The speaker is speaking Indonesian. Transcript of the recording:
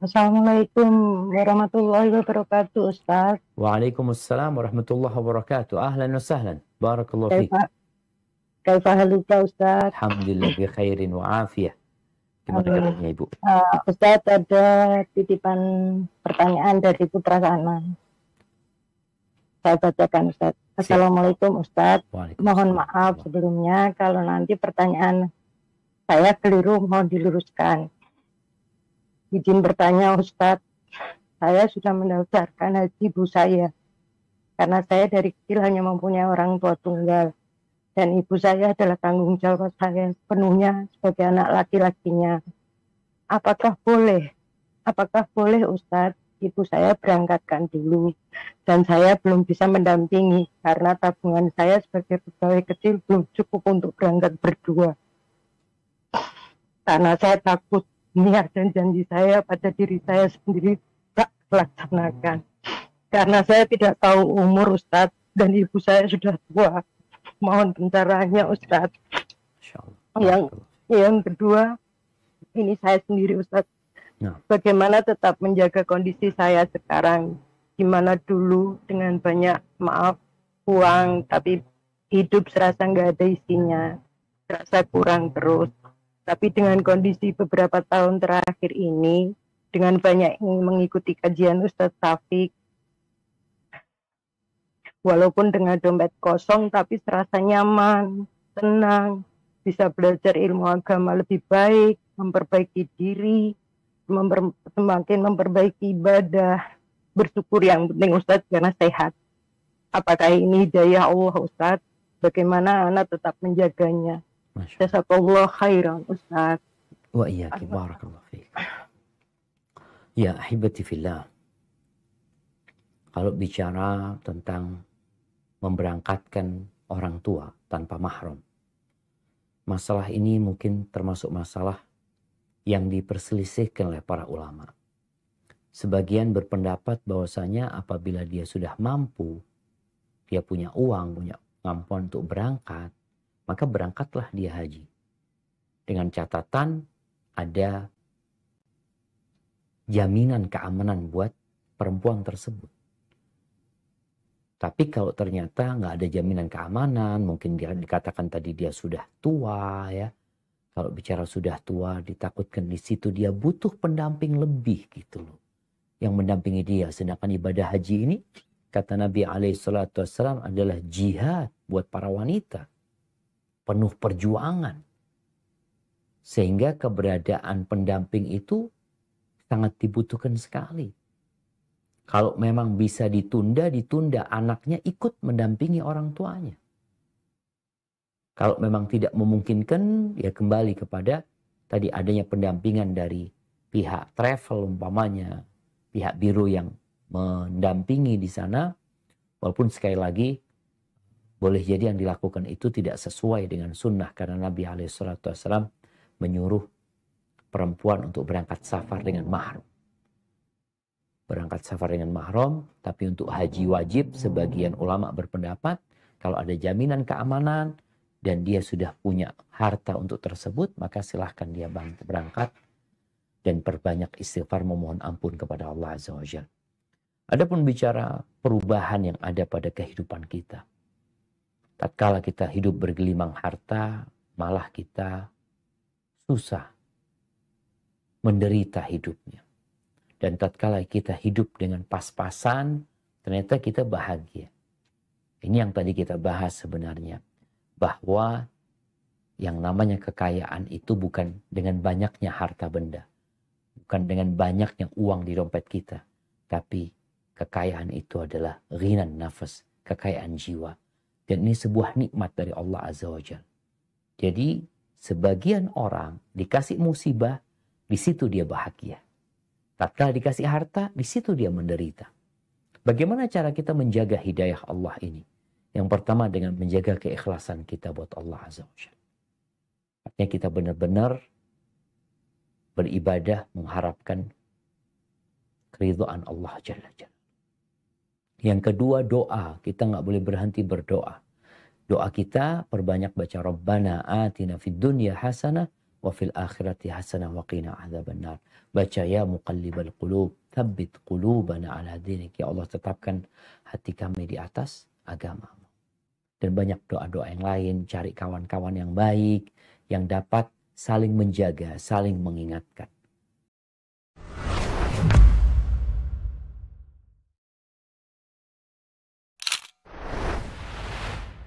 Assalamualaikum warahmatullahi wabarakatuh Ustaz. Waalaikumsalam warahmatullahi wabarakatuh. Ahlan wa sahlan. Barakallahu fiik. Kaifa haluka Ustaz? Alhamdulillah bi khairin wa afiyah. Gimana kabarnya Ibu? Uh, Ustaz ada titipan pertanyaan dari Putra sana. Saya bacakan Ustaz. Assalamualaikum Ustaz. Mohon maaf sebelumnya kalau nanti pertanyaan saya keliru mohon diluruskan izin bertanya Ustadz, saya sudah mendaftarkan haji ibu saya. Karena saya dari kecil hanya mempunyai orang tua tunggal. Dan ibu saya adalah tanggung jawab saya penuhnya sebagai anak laki-lakinya. Apakah boleh? Apakah boleh Ustadz ibu saya berangkatkan dulu dan saya belum bisa mendampingi karena tabungan saya sebagai pegawai kecil belum cukup untuk berangkat berdua karena saya takut niat dan janji saya pada diri saya sendiri tak laksanakan. Karena saya tidak tahu umur Ustadz dan ibu saya sudah tua. Mohon tentaranya Ustadz. Yang yang kedua, ini saya sendiri Ustadz. Nah. Bagaimana tetap menjaga kondisi saya sekarang? Gimana dulu dengan banyak maaf uang, tapi hidup serasa nggak ada isinya, serasa kurang terus tapi dengan kondisi beberapa tahun terakhir ini, dengan banyak yang mengikuti kajian Ustadz Taufik, walaupun dengan dompet kosong, tapi serasa nyaman, tenang, bisa belajar ilmu agama lebih baik, memperbaiki diri, memper, semakin memperbaiki ibadah, bersyukur yang penting Ustadz karena sehat. Apakah ini daya Allah Ustadz? Bagaimana anak tetap menjaganya? Jazakallah khairan Ustaz. Wa fiik. Ya ahibati fillah. Kalau bicara tentang memberangkatkan orang tua tanpa mahram. Masalah ini mungkin termasuk masalah yang diperselisihkan oleh para ulama. Sebagian berpendapat bahwasanya apabila dia sudah mampu, dia punya uang, punya kemampuan untuk berangkat, maka berangkatlah dia haji. Dengan catatan ada jaminan keamanan buat perempuan tersebut. Tapi kalau ternyata nggak ada jaminan keamanan, mungkin dia dikatakan tadi dia sudah tua ya. Kalau bicara sudah tua, ditakutkan di situ dia butuh pendamping lebih gitu loh. Yang mendampingi dia. Sedangkan ibadah haji ini, kata Nabi alaihissalatu adalah jihad buat para wanita penuh perjuangan. Sehingga keberadaan pendamping itu sangat dibutuhkan sekali. Kalau memang bisa ditunda, ditunda anaknya ikut mendampingi orang tuanya. Kalau memang tidak memungkinkan, ya kembali kepada tadi adanya pendampingan dari pihak travel umpamanya, pihak biru yang mendampingi di sana. Walaupun sekali lagi boleh jadi yang dilakukan itu tidak sesuai dengan sunnah karena Nabi Alaihissalam menyuruh perempuan untuk berangkat safar dengan mahram. Berangkat safar dengan mahram, tapi untuk haji wajib sebagian ulama berpendapat kalau ada jaminan keamanan dan dia sudah punya harta untuk tersebut, maka silahkan dia berangkat dan perbanyak istighfar memohon ampun kepada Allah Azza wa Adapun bicara perubahan yang ada pada kehidupan kita tatkala kita hidup bergelimang harta, malah kita susah menderita hidupnya. Dan tatkala kita hidup dengan pas-pasan, ternyata kita bahagia. Ini yang tadi kita bahas sebenarnya. Bahwa yang namanya kekayaan itu bukan dengan banyaknya harta benda. Bukan dengan banyaknya uang di dompet kita. Tapi kekayaan itu adalah rinan nafas, kekayaan jiwa dan ini sebuah nikmat dari Allah Azza wa Jal. Jadi sebagian orang dikasih musibah, di situ dia bahagia. Tatkala dikasih harta, di situ dia menderita. Bagaimana cara kita menjaga hidayah Allah ini? Yang pertama dengan menjaga keikhlasan kita buat Allah Azza wa Jalla. Artinya kita benar-benar beribadah mengharapkan keridhaan Allah Jalla Jalla. Yang kedua doa, kita nggak boleh berhenti berdoa. Doa kita perbanyak baca Rabbana atina fid dunya hasanah wa fil akhirati hasanah wa qina adzabannar. Baca ya muqallibal qulub, tabbit qulubana ala dinik. Ya Allah tetapkan hati kami di atas agama. Dan banyak doa-doa yang lain, cari kawan-kawan yang baik, yang dapat saling menjaga, saling mengingatkan.